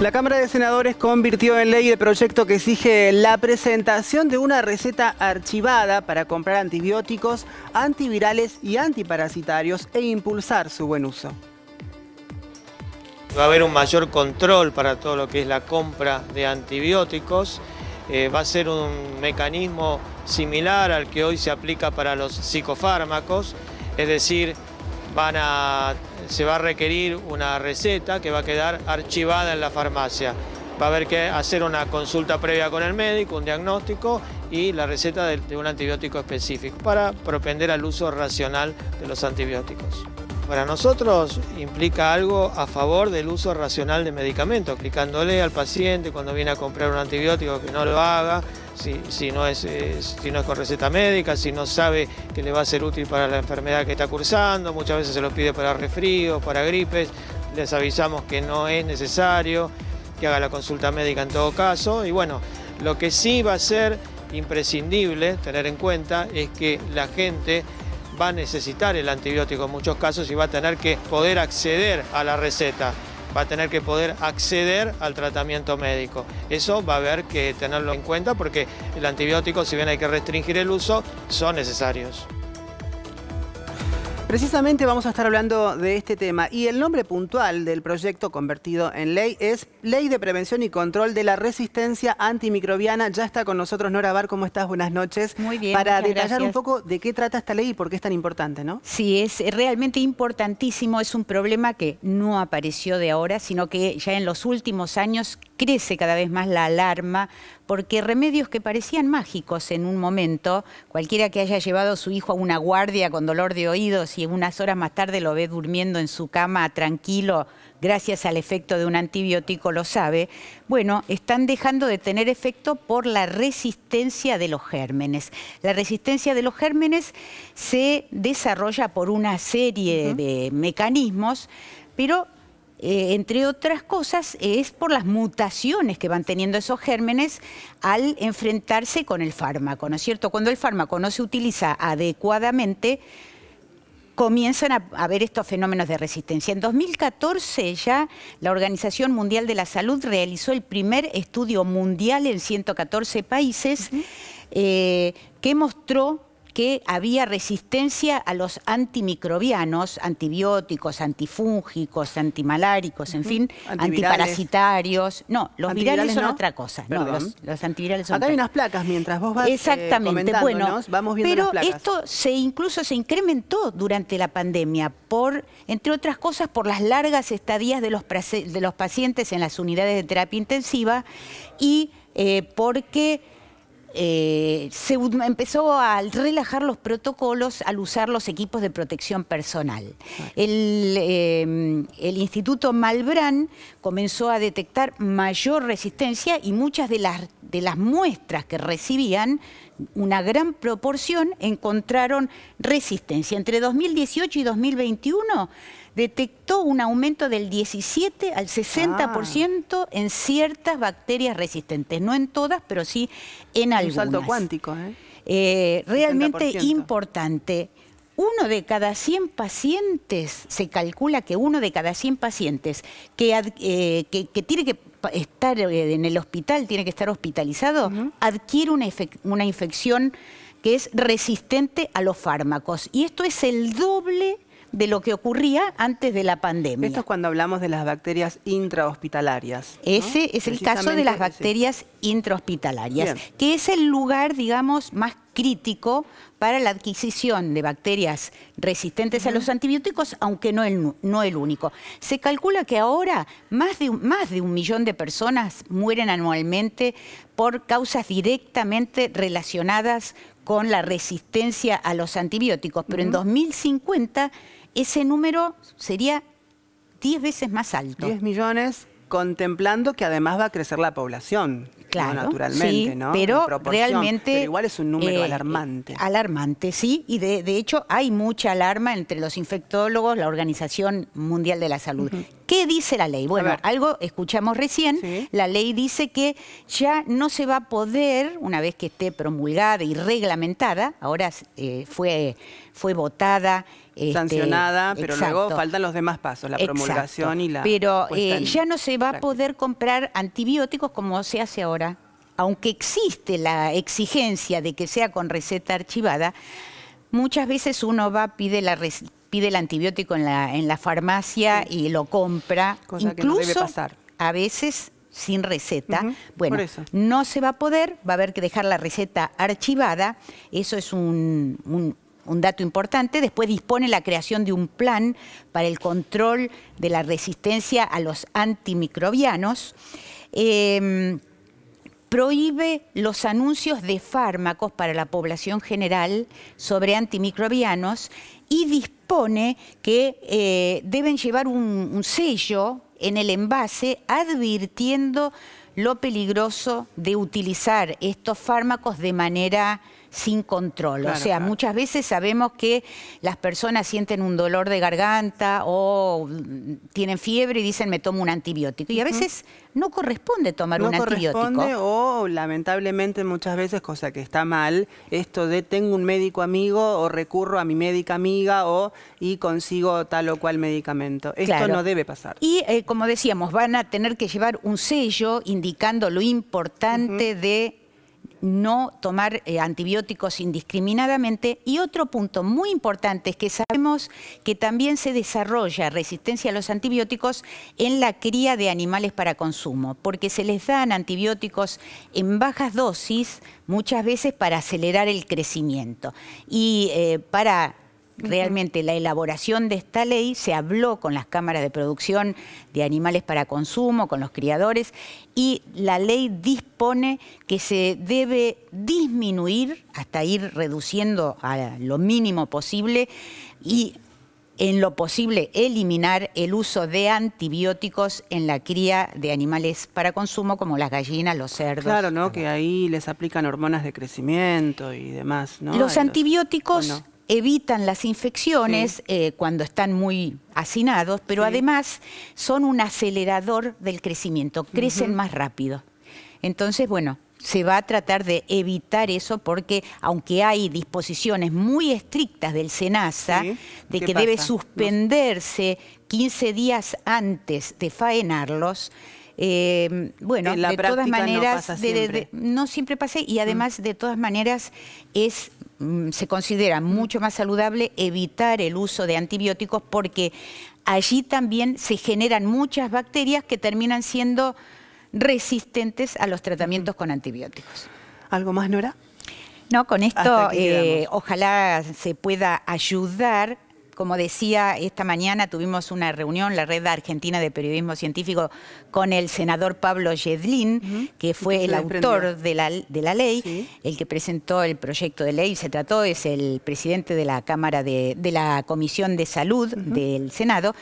La Cámara de Senadores convirtió en ley el proyecto que exige la presentación de una receta archivada para comprar antibióticos, antivirales y antiparasitarios e impulsar su buen uso. Va a haber un mayor control para todo lo que es la compra de antibióticos. Eh, va a ser un mecanismo similar al que hoy se aplica para los psicofármacos, es decir, van a se va a requerir una receta que va a quedar archivada en la farmacia. Va a haber que hacer una consulta previa con el médico, un diagnóstico y la receta de, un antibiótico específico para propender al uso racional de los antibióticos. Para nosotros implica algo a favor del uso racional de medicamentos, aplicándole al paciente cuando viene a comprar un antibiótico que no lo haga, si, no es, si no es con receta médica, si no sabe que le va a ser útil para la enfermedad que está cursando, muchas veces se lo pide para resfríos, para gripes, les avisamos que no es necesario, que haga la consulta médica en todo caso. Y bueno, lo que sí va a ser imprescindible tener en cuenta es que la gente va a necesitar el antibiótico en muchos casos y va a tener que poder acceder a la receta va a tener que poder acceder al tratamiento médico. Eso va a haber que tenerlo en cuenta porque el antibiótico, si bien hay que restringir el uso, son necesarios. Precisamente vamos a estar hablando de este tema y el nombre puntual del proyecto convertido en ley es Ley de Prevención y Control de la Resistencia Antimicrobiana. Ya está con nosotros Nora Bar, ¿cómo estás? Buenas noches. Muy bien. Para detallar un poco de qué trata esta ley y por qué es tan importante, ¿no? Sí, es realmente importantísimo. Es un problema que no apareció de ahora, sino que ya en los últimos años crece cada vez más la alarma porque remedios que parecían mágicos en un momento, cualquiera que haya llevado a su hijo a una guardia con dolor de oídos y unas horas más tarde lo ve durmiendo en su cama tranquilo, gracias al efecto de un antibiótico lo sabe, bueno, están dejando de tener efecto por la resistencia de los gérmenes. La resistencia de los gérmenes se desarrolla por una serie de mecanismos, pero eh, entre otras cosas, es por las mutaciones que van teniendo esos gérmenes al enfrentarse con el fármaco, ¿no es cierto? Cuando el fármaco no se utiliza adecuadamente, comienzan a, haber estos fenómenos de resistencia. En 2014 ya la Organización Mundial de la Salud realizó el primer estudio mundial en 114 países eh, que mostró que había resistencia a los antimicrobianos, antibióticos, antifúngicos, antimaláricos, en fin, antiparasitarios. No, los virales son otra cosa. No, los, antivirales son Acá hay unas placas mientras vos vas eh, Exactamente, bueno, vamos viendo pero las placas. esto se incluso se incrementó durante la pandemia por, entre otras cosas, por las largas estadías de los, pacientes en las unidades de terapia intensiva y eh, porque eh, se empezó a relajar los protocolos al usar los equipos de protección personal. Em, el, Instituto Malbrán comenzó a detectar mayor resistencia y muchas de las, de las muestras que recibían una gran proporción encontraron resistencia. Entre 2018 y 2021 detectó un aumento del 17 al 60% ah. en ciertas bacterias resistentes, no en todas, pero sí en algunos. algunas. Un salto cuántico, ¿eh? eh realmente importante. Uno de cada 100 pacientes, se calcula que uno de cada 100 pacientes eh, que tiene que estar eh, en el hospital, tiene que estar hospitalizado, adquiere una, una infección que es resistente a los fármacos. Y esto es el doble de lo que ocurría antes de la pandemia. Esto es cuando hablamos de las bacterias intrahospitalarias. Ese es el caso de las bacterias intrahospitalarias, que es el lugar, digamos, más crítico para la adquisición de bacterias resistentes a los antibióticos, aunque no el, no el único. Se calcula que ahora más de, más de un millón de personas mueren anualmente por causas directamente relacionadas con la resistencia a los antibióticos, pero en 2050 ese número sería 10 veces más alto. 10 millones, contemplando que además va a crecer la población claro, naturalmente, ¿no? Pero realmente... Pero igual es un número eh, alarmante. Eh, alarmante, sí, y de, hecho hay mucha alarma entre los infectólogos, la Organización Mundial de la Salud. ¿Qué dice la ley? Bueno, algo escuchamos recién. La ley dice que ya no se va a poder, una vez que esté promulgada y reglamentada, ahora eh, fue, fue votada este, sancionada, pero luego faltan los demás pasos, la promulgación y la... Pero eh, ya no se va a poder comprar antibióticos como se hace ahora, aunque existe la exigencia de que sea con receta archivada, muchas veces uno va, pide la receta pide el antibiótico en la, en la farmacia y lo compra. Cosa Incluso a veces sin receta. Bueno, no se va a poder, va a haber que dejar la receta archivada. Eso es un, dato importante. Después dispone la creación de un plan para el control de la resistencia a los antimicrobianos. Em, prohíbe los anuncios de fármacos para la población general sobre antimicrobianos y dispone pone que eh, deben llevar un, un sello en el envase advirtiendo lo peligroso de utilizar estos fármacos de manera sin control. o sea, muchas veces sabemos que las personas sienten un dolor de garganta o mm, tienen fiebre y dicen me tomo un antibiótico. Y a veces no corresponde tomar no un corresponde O lamentablemente muchas veces, cosa que está mal, esto de tengo un médico amigo o recurro a mi médica amiga o y consigo tal o cual medicamento. Esto no debe pasar. Y eh, como decíamos, van a tener que llevar un sello indicando lo importante de no tomar eh, antibióticos indiscriminadamente. Y otro punto muy importante es que sabemos que también se desarrolla resistencia a los antibióticos en la cría de animales para consumo, porque se les dan antibióticos en bajas dosis muchas veces para acelerar el crecimiento. Y eh, para realmente la elaboración de esta ley, se habló con las cámaras de producción de animales para consumo, con los criadores, y la ley dispone que se debe disminuir hasta ir reduciendo a lo mínimo posible y en lo posible eliminar el uso de antibióticos en la cría de animales para consumo como las gallinas, los cerdos. Claro, ¿no? Que ahí les aplican hormonas de crecimiento y demás, Los antibióticos evitan las infecciones eh, cuando están muy hacinados, pero además son un acelerador del crecimiento, crecen más rápido. Entonces, bueno, se va a tratar de evitar eso porque aunque hay disposiciones muy estrictas del SENASA de que debe suspenderse 15 días antes de faenarlos, eh, bueno, de todas maneras, no, siempre pasa y además de todas maneras es mm, se considera mm. mucho más saludable evitar el uso de antibióticos porque allí también se generan muchas bacterias que terminan siendo resistentes a los tratamientos con antibióticos. ¿Algo más, Nora? No, con esto eh, ojalá se pueda ayudar como decía, esta mañana tuvimos una reunión, la Red Argentina de Periodismo Científico, con el senador Pablo Yedlin, que fue el autor de la, ley, el que presentó el proyecto de ley, se trató, es el presidente de la Cámara de, la Comisión de Salud del Senado,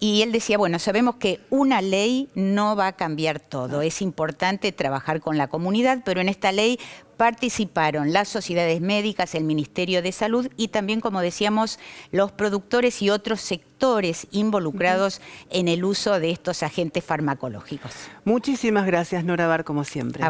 y él decía, bueno, sabemos que una ley no va a cambiar todo, ah. es importante trabajar con la comunidad, pero en esta ley participaron las sociedades médicas, el Ministerio de Salud y también, como decíamos, los productores y otros sectores involucrados en el uso de estos agentes farmacológicos. Muchísimas gracias, Nora Bar, como siempre.